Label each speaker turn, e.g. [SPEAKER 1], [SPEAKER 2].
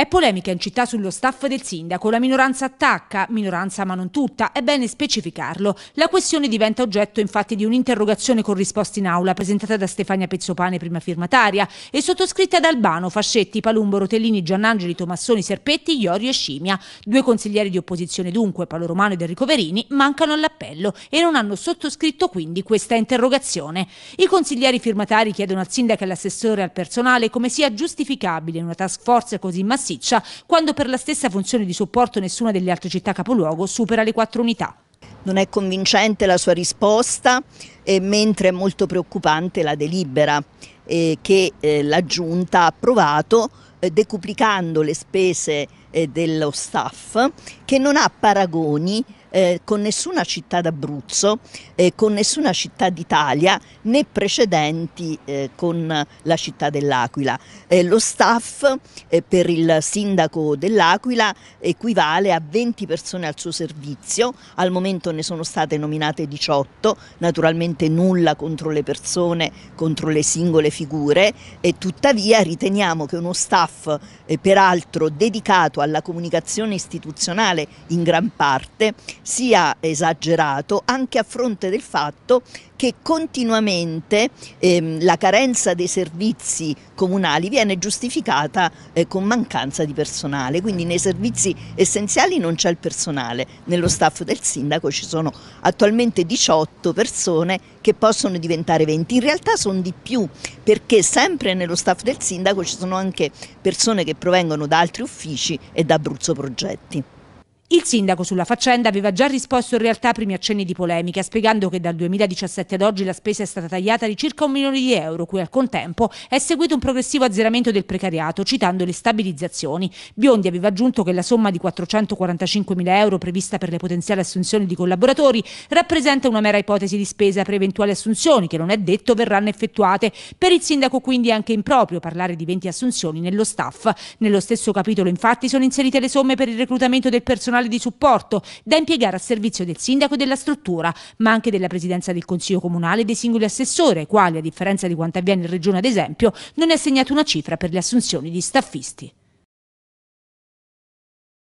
[SPEAKER 1] È polemica in città sullo staff del sindaco, la minoranza attacca, minoranza ma non tutta, è bene specificarlo. La questione diventa oggetto infatti di un'interrogazione con risposta in aula presentata da Stefania Pezzopane, prima firmataria, e sottoscritta da Albano, Fascetti, Palumbo, Rotellini, Giannangeli, Tommassoni, Serpetti, Iorio e Scimia. Due consiglieri di opposizione dunque, Paolo Romano ed Enrico Verini, mancano all'appello e non hanno sottoscritto quindi questa interrogazione. I consiglieri firmatari chiedono al sindaco e all'assessore al personale come sia giustificabile una task force così massiva massiccia, quando per la stessa funzione di supporto nessuna delle altre città capoluogo supera le quattro
[SPEAKER 2] unità. Non è convincente la sua risposta, eh, mentre è molto preoccupante la delibera eh, che eh, la Giunta ha approvato eh, decuplicando le spese eh, dello staff che non ha paragoni eh, con nessuna città d'Abruzzo, eh, con nessuna città d'Italia, né precedenti eh, con la città dell'Aquila. Eh, lo staff eh, per il sindaco dell'Aquila equivale a 20 persone al suo servizio, al momento ne sono state nominate 18, naturalmente nulla contro le persone, contro le singole figure e tuttavia riteniamo che uno staff eh, peraltro dedicato alla comunicazione istituzionale in gran parte sia esagerato anche a fronte del fatto che continuamente ehm, la carenza dei servizi comunali viene giustificata eh, con mancanza di personale, quindi nei servizi essenziali non c'è il personale, nello staff del sindaco ci sono attualmente 18 persone che possono diventare 20, in realtà sono di più perché sempre nello staff del sindaco ci sono anche persone che provengono da altri uffici e da Abruzzo Progetti. Il sindaco sulla faccenda aveva già
[SPEAKER 1] risposto in realtà a primi accenni di polemica, spiegando che dal 2017 ad oggi la spesa è stata tagliata di circa un milione di euro, cui al contempo è seguito un progressivo azzeramento del precariato, citando le stabilizzazioni. Biondi aveva aggiunto che la somma di 445 mila euro prevista per le potenziali assunzioni di collaboratori rappresenta una mera ipotesi di spesa per eventuali assunzioni che non è detto verranno effettuate. Per il sindaco quindi è anche improprio parlare di 20 assunzioni nello staff. Nello stesso capitolo infatti sono inserite le somme per il reclutamento del personale personale di supporto da impiegare a servizio del sindaco e della struttura, ma anche della presidenza del Consiglio Comunale e dei singoli assessori, quali, a differenza di quanto avviene in Regione ad esempio, non è assegnata una cifra per le assunzioni di staffisti.